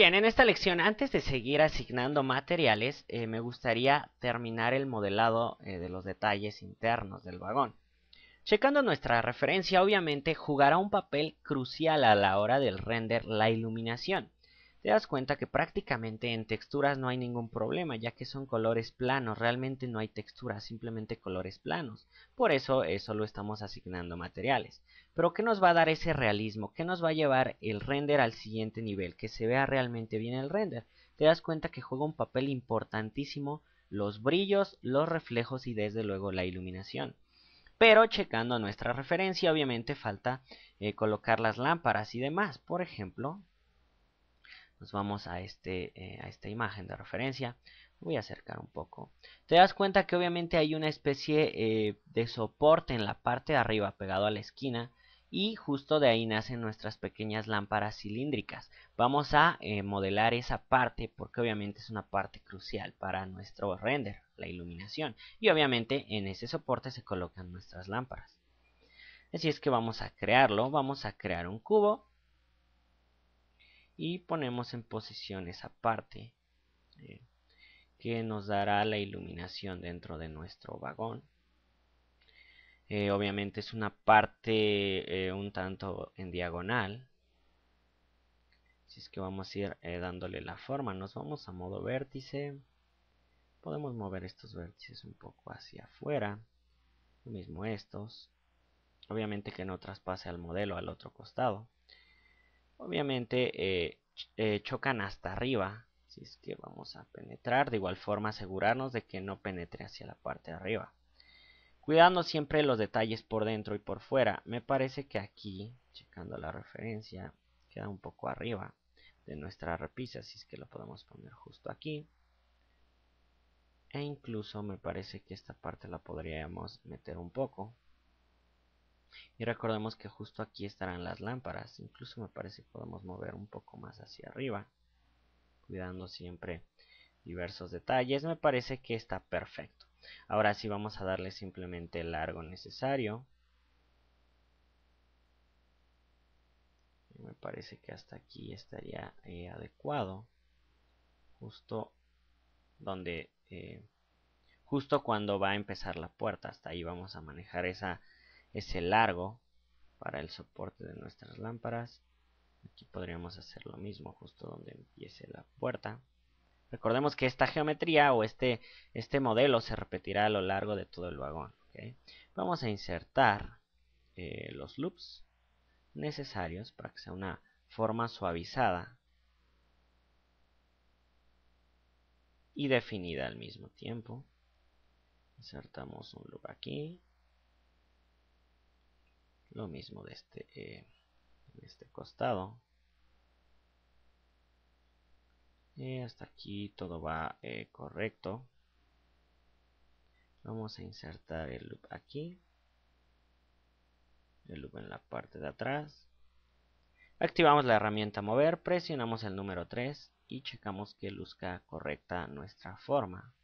Bien, en esta lección, antes de seguir asignando materiales, eh, me gustaría terminar el modelado eh, de los detalles internos del vagón. Checando nuestra referencia, obviamente jugará un papel crucial a la hora del render la iluminación. Te das cuenta que prácticamente en texturas no hay ningún problema, ya que son colores planos, realmente no hay texturas, simplemente colores planos. Por eso eso lo estamos asignando materiales. Pero ¿qué nos va a dar ese realismo? ¿Qué nos va a llevar el render al siguiente nivel? Que se vea realmente bien el render. Te das cuenta que juega un papel importantísimo los brillos, los reflejos y desde luego la iluminación. Pero checando nuestra referencia obviamente falta eh, colocar las lámparas y demás. Por ejemplo, nos pues vamos a, este, eh, a esta imagen de referencia. Voy a acercar un poco. Te das cuenta que obviamente hay una especie eh, de soporte en la parte de arriba pegado a la esquina. Y justo de ahí nacen nuestras pequeñas lámparas cilíndricas. Vamos a eh, modelar esa parte porque obviamente es una parte crucial para nuestro render, la iluminación. Y obviamente en ese soporte se colocan nuestras lámparas. Así es que vamos a crearlo. Vamos a crear un cubo y ponemos en posición esa parte eh, que nos dará la iluminación dentro de nuestro vagón. Eh, obviamente es una parte eh, un tanto en diagonal. Así es que vamos a ir dándole la forma. Nos vamos a modo vértice. Podemos mover estos vértices un poco hacia afuera. Lo mismo estos. Obviamente que no traspase al modelo al otro costado. Obviamente eh, eh, chocan hasta arriba, si es que vamos a penetrar. De igual forma asegurarnos de que no penetre hacia la parte de arriba. Cuidando siempre los detalles por dentro y por fuera. Me parece que aquí, checando la referencia, queda un poco arriba de nuestra repisa, si es que lo podemos poner justo aquí. E incluso me parece que esta parte la podríamos meter un poco. Y recordemos que justo aquí estarán las lámparas. Incluso me parece que podemos mover un poco más hacia arriba. Cuidando siempre diversos detalles. Me parece que está perfecto. Ahora sí vamos a darle simplemente el largo necesario. Me parece que hasta aquí estaría eh, adecuado. Justo donde... Eh, justo cuando va a empezar la puerta. Hasta ahí vamos a manejar esa es el largo para el soporte de nuestras lámparas aquí podríamos hacer lo mismo justo donde empiece la puerta recordemos que esta geometría o este, este modelo se repetirá a lo largo de todo el vagón vamos a insertar eh, los loops necesarios para que sea una forma suavizada y definida al mismo tiempo insertamos un loop aquí lo mismo este, eh, de este, costado y hasta aquí todo va eh, correcto vamos a insertar el loop aquí el loop en la parte de atrás activamos la herramienta mover presionamos el número 3 y checamos que luzca correcta nuestra forma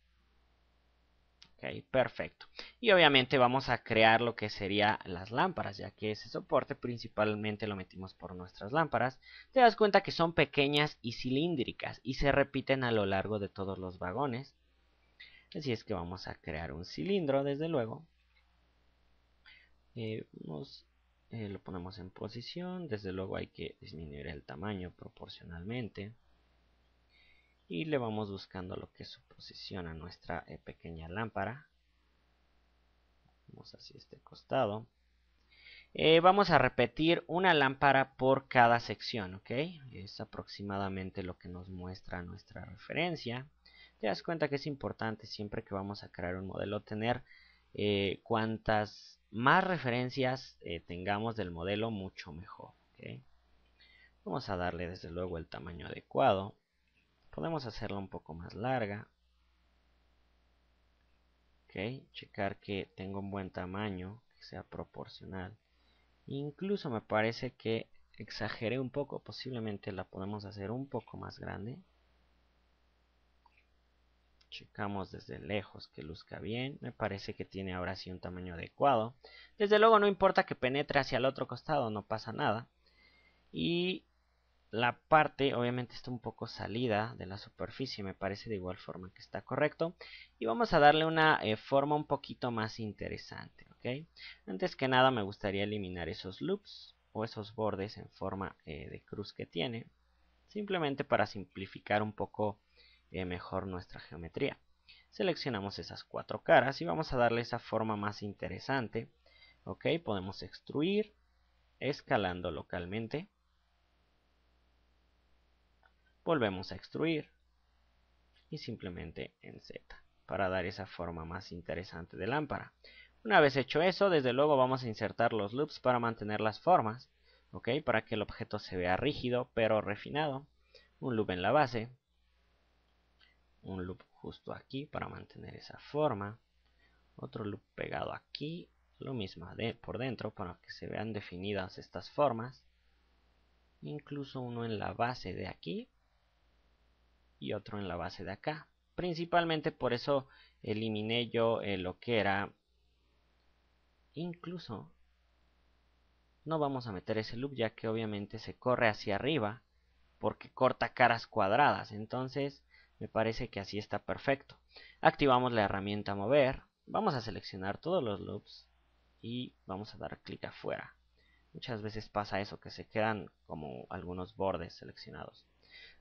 Ok, perfecto. Y obviamente vamos a crear lo que sería las lámparas, ya que ese soporte principalmente lo metimos por nuestras lámparas. Te das cuenta que son pequeñas y cilíndricas y se repiten a lo largo de todos los vagones. Así es que vamos a crear un cilindro, desde luego. Eh, eh, lo ponemos en posición, desde luego hay que disminuir el tamaño proporcionalmente y le vamos buscando lo que es su posición a nuestra eh, pequeña lámpara vamos así este costado eh, vamos a repetir una lámpara por cada sección ok es aproximadamente lo que nos muestra nuestra referencia te das cuenta que es importante siempre que vamos a crear un modelo tener eh, cuantas más referencias tengamos del modelo mucho mejor vamos a darle desde luego el tamaño adecuado Podemos hacerla un poco más larga. Ok, checar que tenga un buen tamaño, que sea proporcional. Incluso me parece que exageré un poco, posiblemente la podemos hacer un poco más grande. Checamos desde lejos que luzca bien, me parece que tiene ahora sí un tamaño adecuado. Desde luego no importa que penetre hacia el otro costado, no pasa nada. Y la parte obviamente está un poco salida de la superficie, me parece de igual forma que está correcto. Y vamos a darle una eh, forma un poquito más interesante, Antes que nada me gustaría eliminar esos loops o esos bordes en forma eh, de cruz que tiene. Simplemente para simplificar un poco eh, mejor nuestra geometría. Seleccionamos esas cuatro caras y vamos a darle esa forma más interesante. ¿Ok? Podemos extruir escalando localmente volvemos a extruir y simplemente en Z para dar esa forma más interesante de lámpara. Una vez hecho eso, desde luego vamos a insertar los loops para mantener las formas, ¿ok? Para que el objeto se vea rígido pero refinado. Un loop en la base, un loop justo aquí para mantener esa forma, otro loop pegado aquí, lo mismo por dentro para que se vean definidas estas formas, incluso uno en la base de aquí y otro en la base de acá. Principalmente por eso eliminé yo eh, lo que era... Incluso no vamos a meter ese loop ya que obviamente se corre hacia arriba porque corta caras cuadradas. Entonces me parece que así está perfecto. Activamos la herramienta mover. Vamos a seleccionar todos los loops y vamos a dar clic afuera. Muchas veces pasa eso, que se quedan como algunos bordes seleccionados.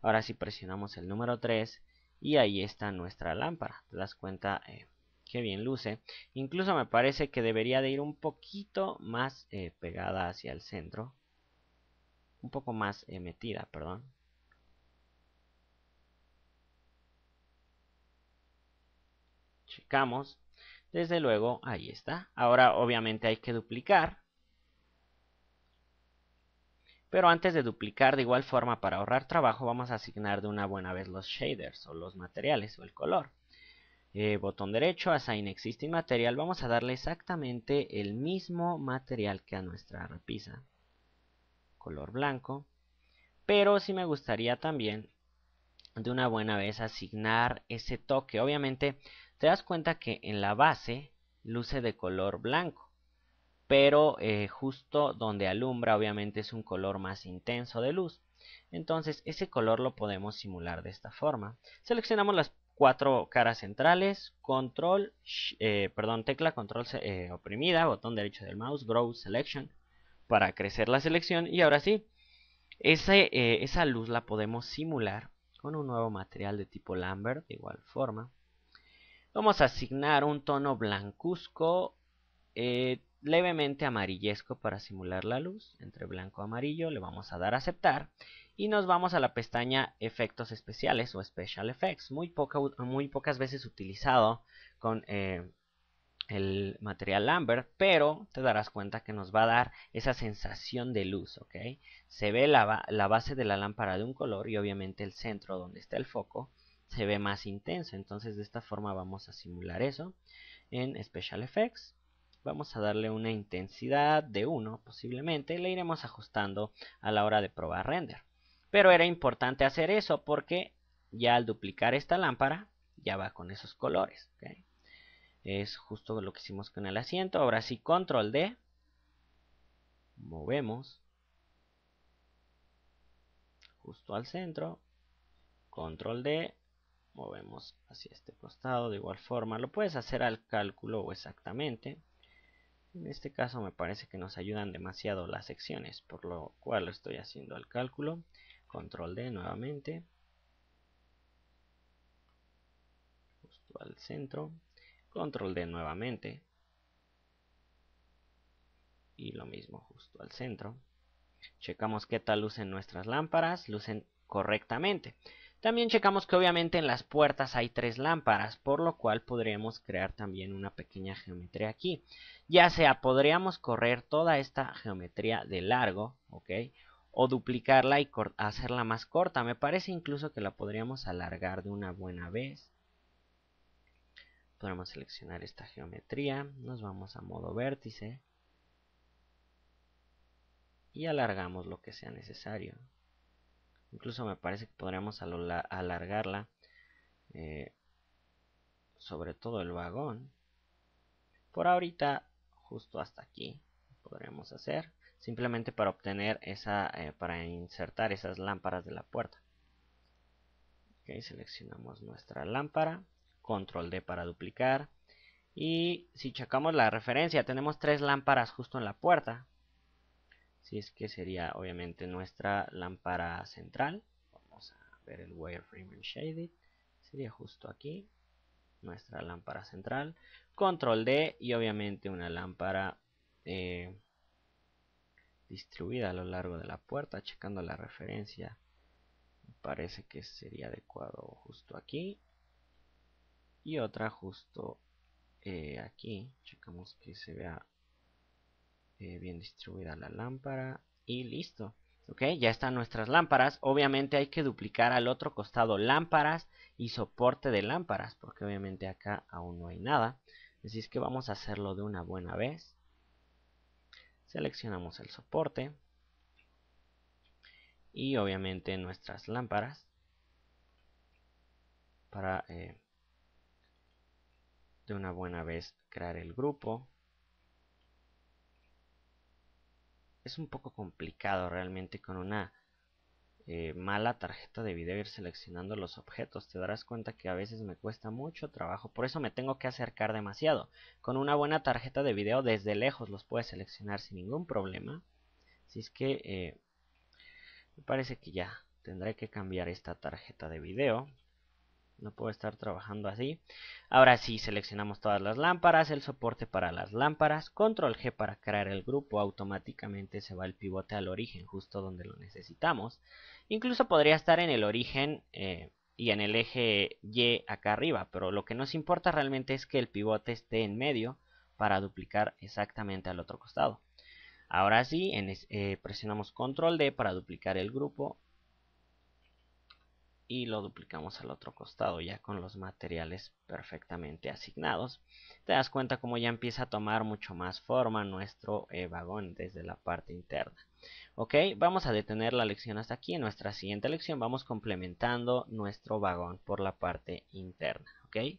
Ahora si presionamos el número 3 y ahí está nuestra lámpara. Te das cuenta eh, que bien luce. Incluso me parece que debería de ir un poquito más eh, pegada hacia el centro. Un poco más eh, metida, perdón. Checamos. Desde luego, ahí está. Ahora obviamente hay que duplicar pero antes de duplicar de igual forma para ahorrar trabajo vamos a asignar de una buena vez los shaders o los materiales o el color. Eh, botón derecho, Assign Existing Material, vamos a darle exactamente el mismo material que a nuestra repisa. Color blanco. Pero si me gustaría también de una buena vez asignar ese toque. Obviamente te das cuenta que en la base luce de color blanco pero eh, justo donde alumbra obviamente es un color más intenso de luz. Entonces ese color lo podemos simular de esta forma. Seleccionamos las cuatro caras centrales, control, eh, perdón, tecla control eh, oprimida, botón derecho del mouse, grow selection, para crecer la selección. Y ahora sí, esa luz la podemos simular con un nuevo material de tipo Lambert, de igual forma. Vamos a asignar un tono blancuzco levemente amarillesco para simular la luz, entre blanco y amarillo, le vamos a dar a aceptar y nos vamos a la pestaña efectos especiales o special effects, muy, muy pocas veces utilizado con eh, el material Lambert, pero te darás cuenta que nos va a dar esa sensación de luz, ¿ok? Se ve la, la base de la lámpara de un color y obviamente el centro donde está el foco se ve más intenso, entonces de esta forma vamos a simular eso en Special Effects vamos a darle una intensidad de 1 posiblemente le iremos ajustando a la hora de probar render pero era importante hacer eso porque ya al duplicar esta lámpara ya va con esos colores es justo lo que hicimos con el asiento ahora sí control D movemos justo al centro control D movemos hacia este costado de igual forma lo puedes hacer al cálculo exactamente en este caso me parece que nos ayudan demasiado las secciones, por lo cual estoy haciendo el cálculo. Control D nuevamente. Justo al centro. Control D nuevamente. Y lo mismo justo al centro. Checamos qué tal lucen nuestras lámparas. Lucen correctamente. También checamos que obviamente en las puertas hay tres lámparas, por lo cual podríamos crear también una pequeña geometría aquí. Ya sea podríamos correr toda esta geometría de largo, ¿ok? O duplicarla y hacerla más corta. Me parece incluso que la podríamos alargar de una buena vez. Podemos seleccionar esta geometría, nos vamos a modo vértice y alargamos lo que sea necesario. Incluso me parece que podríamos alargarla. Eh, sobre todo el vagón. Por ahorita, justo hasta aquí, podríamos hacer. Simplemente para obtener esa, eh, para insertar esas lámparas de la puerta. Ok, seleccionamos nuestra lámpara. Control D para duplicar. Y si checamos la referencia, tenemos tres lámparas justo en la puerta si es que sería obviamente nuestra lámpara central vamos a ver el wireframe shaded sería justo aquí nuestra lámpara central control D y obviamente una lámpara eh, distribuida a lo largo de la puerta checando la referencia me parece que sería adecuado justo aquí y otra justo eh, aquí checamos que se vea eh, bien distribuida la lámpara y listo. Ok, ya están nuestras lámparas. Obviamente hay que duplicar al otro costado lámparas y soporte de lámparas, porque obviamente acá aún no hay nada. Así es que vamos a hacerlo de una buena vez. Seleccionamos el soporte y obviamente nuestras lámparas para eh, de una buena vez crear el grupo es un poco complicado realmente con una eh, mala tarjeta de video ir seleccionando los objetos. Te darás cuenta que a veces me cuesta mucho trabajo. Por eso me tengo que acercar demasiado. Con una buena tarjeta de video desde lejos los puedes seleccionar sin ningún problema. Así es que eh, me parece que ya tendré que cambiar esta tarjeta de video no puedo estar trabajando así. Ahora sí, seleccionamos todas las lámparas, el soporte para las lámparas, control G para crear el grupo, automáticamente se va el pivote al origen, justo donde lo necesitamos. Incluso podría estar en el origen eh, y en el eje Y acá arriba, pero lo que nos importa realmente es que el pivote esté en medio para duplicar exactamente al otro costado. Ahora sí, eh, presionamos control D para duplicar el grupo y lo duplicamos al otro costado ya con los materiales perfectamente asignados te das cuenta como ya empieza a tomar mucho más forma nuestro eh, vagón desde la parte interna ok vamos a detener la lección hasta aquí en nuestra siguiente lección vamos complementando nuestro vagón por la parte interna ok